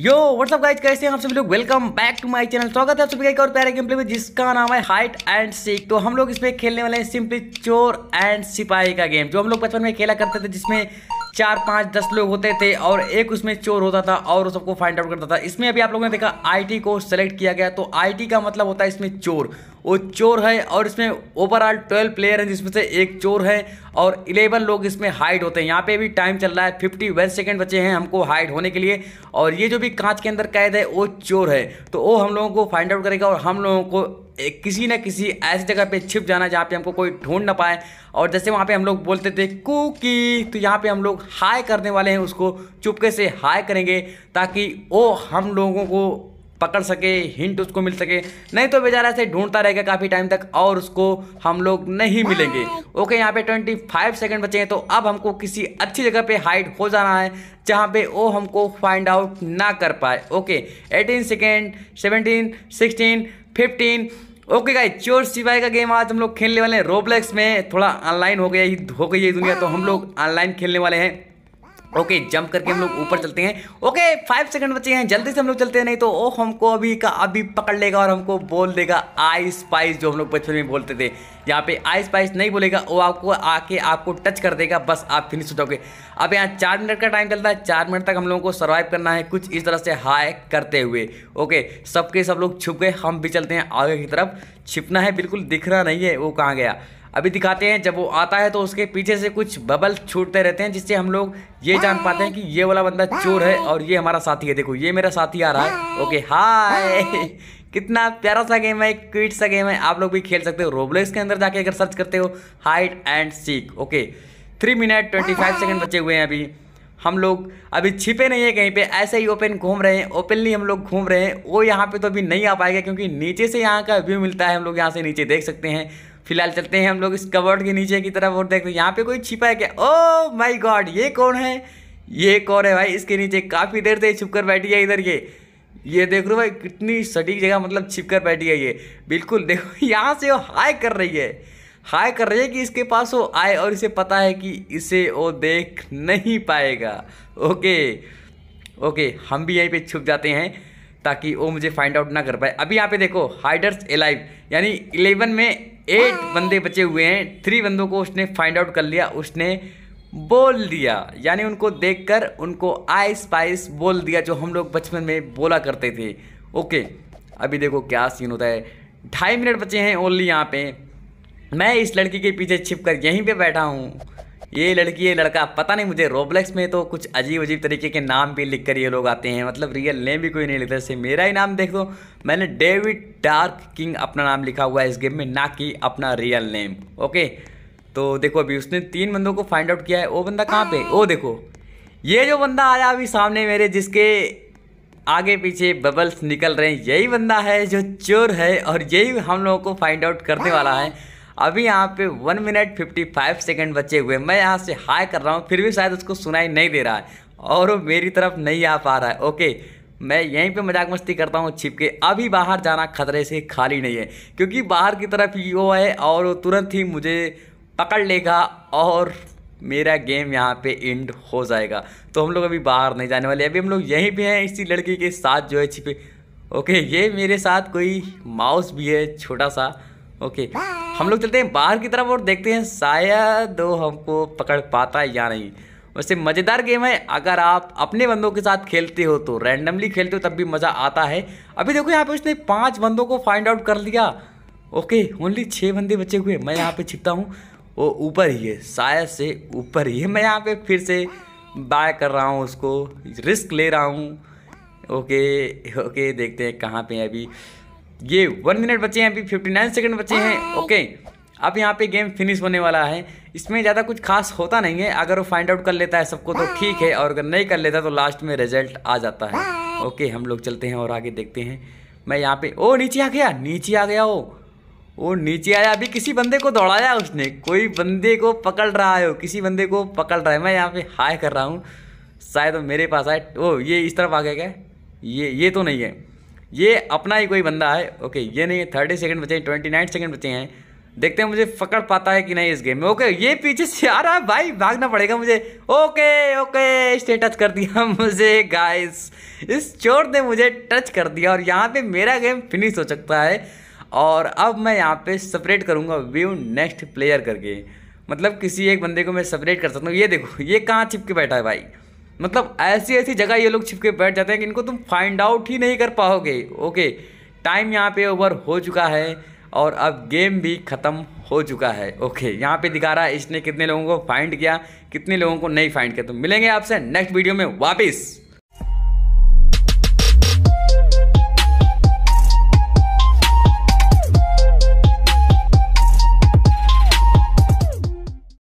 यो what's up guys कैसे हैं आप सभी लोग welcome back to my channel स्वागत है आप सभी का एक और प्यारे गेम प्ले में जिसका नाम है हाइट एंड सीक तो हम लोग इसमें खेलने वाले हैं सिंपली चोर एंड सिपाही का गेम जो हम लोग बचपन में खेला करते थे जिसमें चार पाँच दस लोग होते थे और एक उसमें चोर होता था और सबको फाइंड आउट करता था इसमें अभी आप लोगों ने देखा आई को सेलेक्ट किया गया तो आई का मतलब होता है इसमें चोर वो चोर है और इसमें ओवरऑल ट्वेल्व प्लेयर हैं जिसमें से एक चोर है और इलेवन लोग इसमें हाइड होते हैं यहाँ पे भी टाइम चल रहा है फिफ्टी वन सेकेंड बचे हैं हमको हाइड होने के लिए और ये जो भी कांच के अंदर कैद है वो चोर है तो वो हम लोगों को फाइंड आउट करेगा और हम लोगों को एक किसी न किसी ऐसी जगह पे छिप जाना जहाँ पे हमको कोई ढूंढ ना पाए और जैसे वहाँ पे हम लोग बोलते थे कुकी तो यहाँ पे हम लोग हाई करने वाले हैं उसको चुपके से हाई करेंगे ताकि वो हम लोगों को पकड़ सके हिंट उसको मिल सके नहीं तो बेचारा ऐसे ढूंढता रहेगा काफ़ी टाइम तक और उसको हम लोग नहीं मिलेंगे ओके यहाँ पे 25 सेकेंड बचे हैं तो अब हमको किसी अच्छी जगह पे हाइड हो जाना है जहाँ पे वो हमको फाइंड आउट ना कर पाए ओके 18 सेकेंड 17 16 15 ओके गाइस चोर सिवाय का गेम आज हम लोग खेलने वाले हैं रोब्लेक्स में थोड़ा ऑनलाइन हो गया हो गई है दुनिया तो हम लोग ऑनलाइन खेलने वाले हैं ओके जंप करके हम लोग ऊपर चलते हैं ओके फाइव सेकंड बचे हैं जल्दी से हम लोग चलते हैं नहीं तो ओ हमको अभी का अभी पकड़ लेगा और हमको बोल देगा आई स्पाइस जो हम लोग बचपन में बोलते थे यहाँ पे आई स्पाइस नहीं बोलेगा वो आपको आके आपको टच कर देगा बस आप फिनिश हो जाओगे अब यहाँ चार मिनट का टाइम चलता है चार मिनट तक हम लोगों को सर्वाइव करना है कुछ इस तरह से हाई करते हुए ओके सबके सब लोग छुप गए हम भी चलते हैं आगे की तरफ छिपना है बिल्कुल दिख रहा नहीं है वो कहाँ गया अभी दिखाते हैं जब वो आता है तो उसके पीछे से कुछ बबल छूटते रहते हैं जिससे हम लोग ये जान पाते हैं कि ये वाला बंदा चोर है और ये हमारा साथी है देखो ये मेरा साथी आ रहा है ओके हाय कितना प्यारा सा गेम है क्विट सा गेम है आप लोग भी खेल सकते हो रोबलेक्स के अंदर जाके अगर सर्च करते हो hide and seek okay three minute twenty five second बचे हुए हैं अभी हम लोग अभी छिपे नहीं है कहीं पे ऐसे ही ओपन घूम रहे हैं ओपनली हम लोग घूम रहे हैं वो यहाँ पे तो अभी नहीं आ पाएगा क्योंकि नीचे से यहाँ का व्यू मिलता है हम लोग यहाँ से नीचे देख सकते हैं फिलहाल चलते हैं हम लोग इस कबर्ड के नीचे की तरफ और देखते हैं यहाँ पे कोई छिपा है क्या ओ माई गॉड ये कौन है ये कौन है भाई इसके नीचे काफ़ी देर से छुप कर बैठी है इधर ये ये देख लो भाई कितनी सटीक जगह मतलब छिप कर बैठी है ये बिल्कुल देखो यहाँ से वो हाई कर रही है हाय कर रही है कि इसके पास वो आए और इसे पता है कि इसे वो देख नहीं पाएगा ओके ओके हम भी यहीं पे छुप जाते हैं ताकि वो मुझे फाइंड आउट ना कर पाए अभी यहाँ पे देखो हाइडर्स एलाइव यानी इलेवन में एट हाँ। बंदे बचे हुए हैं थ्री बंदों को उसने फाइंड आउट कर लिया उसने बोल दिया यानी उनको देखकर उनको आई स्पाइस बोल दिया जो हम लोग बचपन में बोला करते थे ओके अभी देखो क्या सीन होता है ढाई मिनट बचे हैं ओनली यहाँ पे मैं इस लड़की के पीछे छिप कर यहीं पे बैठा हूँ ये लड़की ये लड़का पता नहीं मुझे रोब्लेक्स में तो कुछ अजीब अजीब तरीके के नाम भी लिख कर ये लोग आते हैं मतलब रियल नेम भी कोई नहीं लिखता जैसे मेरा ही नाम देख दो मैंने डेविड डार्क किंग अपना नाम लिखा हुआ है इस गेम में ना कि अपना रियल नेम ओके तो देखो अभी उसने तीन बंदों को फाइंड आउट किया है वो बंदा कहाँ पे वो देखो ये जो बंदा आया अभी सामने मेरे जिसके आगे पीछे बबल्स निकल रहे हैं यही बंदा है जो चोर है और यही हम लोगों को फाइंड आउट करने वाला है अभी यहाँ पे one minute fifty five second बचे हुए मैं यहाँ से हाई कर रहा हूँ फिर भी शायद उसको सुनाई नहीं दे रहा है और वो मेरी तरफ नहीं आ पा रहा है ओके मैं यहीं पे मजाक मस्ती करता हूँ छिपके अभी बाहर जाना खतरे से खाली नहीं है क्योंकि बाहर की तरफ ही वो है और वो तुरंत ही मुझे पकड़ लेगा और मेरा गेम यहाँ पे एंड हो जाएगा तो हम लोग अभी बाहर नहीं जाने वाले अभी हम लोग यहीं पे हैं इसी लड़की के साथ जो है छिपे ओके ये मेरे साथ कोई माउस भी है छोटा सा ओके हम लोग चलते हैं बाहर की तरफ और देखते हैं शायद वो हमको पकड़ पाता है या नहीं वैसे मज़ेदार गेम है अगर आप अपने बंदों के साथ खेलते हो तो रैंडमली खेलते हो तब भी मज़ा आता है अभी देखो यहाँ पे उसने पांच बंदों को फाइंड आउट कर लिया ओके ओनली छः बंदे बचे हुए मैं यहाँ पे छिपता हूँ वो ऊपर ही है शायद से ऊपर ही है मैं यहाँ पे फिर से बाय कर रहा हूँ उसको रिस्क ले रहा हूँ ओके ओके देखते हैं कहाँ पर है अभी ये वन मिनट बचे हैं अभी फिफ्टी नाइन सेकेंड बचे हैं ओके अब यहाँ पे गेम फिनिश होने वाला है इसमें ज़्यादा कुछ खास होता नहीं है अगर वो फाइंड आउट कर लेता है सबको तो ठीक है और अगर नहीं कर लेता तो लास्ट में रिजल्ट आ जाता है ओके हम लोग चलते हैं और आगे देखते हैं मैं यहाँ पे ओ नीचे आ गया नीचे आ गया वो वो नीचे आया अभी किसी बंदे को दौड़ाया उसने कोई बंदे को पकड़ रहा है किसी बंदे को पकड़ रहा है मैं यहाँ पे हाई कर रहा हूँ शायद मेरे पास आए ओ ये इस तरफ आ गया क्या ये ये तो नहीं है ये अपना ही कोई बंदा है ओके ये नहीं थर्टी सेकेंड बचे हैं ट्वेंटी नाइन सेकेंड बचे हैं देखते हैं मुझे पकड़ पाता है कि नहीं इस गेम में ओके ये पीछे से आ रहा है भाई भागना पड़ेगा मुझे ओके ओके इसने टच कर दिया मुझे गाइस इस चोर ने मुझे टच कर दिया और यहाँ पे मेरा गेम फिनिश हो सकता है और अब मैं यहाँ पे सेपरेट करूँगा व्यू नेक्स्ट प्लेयर करके मतलब किसी एक बंदे को मैं सेपरेट कर सकता हूँ ये देखो ये कहाँ छिपके बैठा है भाई मतलब ऐसी ऐसी जगह ये लोग छिप के बैठ जाते हैं कि इनको तुम फाइंड आउट ही नहीं कर पाओगे ओके टाइम यहाँ पे ओवर हो चुका है और अब गेम भी ख़त्म हो चुका है ओके यहाँ पे दिखा रहा है इसने कितने लोगों को फाइंड किया कितने लोगों को नहीं फाइंड किया तो मिलेंगे आपसे नेक्स्ट वीडियो में वापस